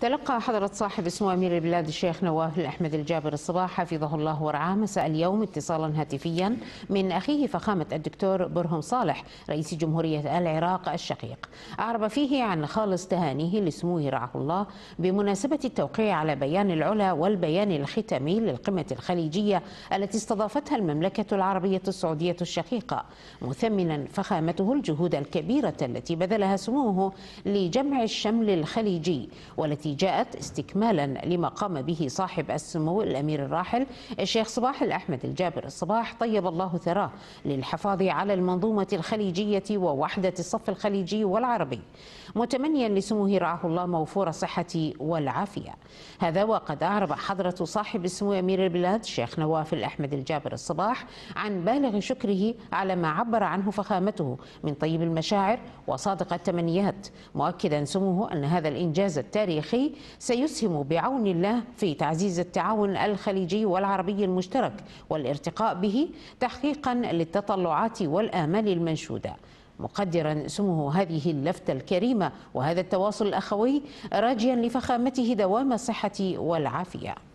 تلقى حضرة صاحب السمو أمير البلاد الشيخ نواف الأحمد الجابر الصباح حفظه الله ورعاه مساء اليوم اتصالا هاتفيا من أخيه فخامة الدكتور برهم صالح رئيس جمهورية العراق الشقيق أعرب فيه عن خالص تهانيه لسموه رعاه الله بمناسبة التوقيع على بيان العلا والبيان الختامي للقمة الخليجية التي استضافتها المملكة العربية السعودية الشقيقة مثمنا فخامته الجهود الكبيرة التي بذلها سموه لجمع الشمل الخليجي والتي التي جاءت استكمالا لما قام به صاحب السمو الأمير الراحل الشيخ صباح الأحمد الجابر الصباح طيب الله ثراه للحفاظ على المنظومة الخليجية ووحدة الصف الخليجي والعربي متمنيا لسموه رعاه الله موفور الصحة والعافية هذا وقد أعرب حضرة صاحب السمو أمير البلاد الشيخ نواف الأحمد الجابر الصباح عن بالغ شكره على ما عبر عنه فخامته من طيب المشاعر وصادق التمنيات مؤكدا سموه أن هذا الإنجاز التاريخي الخليجي سيسهم بعون الله في تعزيز التعاون الخليجي والعربي المشترك والارتقاء به تحقيقا للتطلعات والآمال المنشوده مقدرا سمه هذه اللفتة الكريمة وهذا التواصل الأخوي راجيا لفخامته دوام الصحة والعافية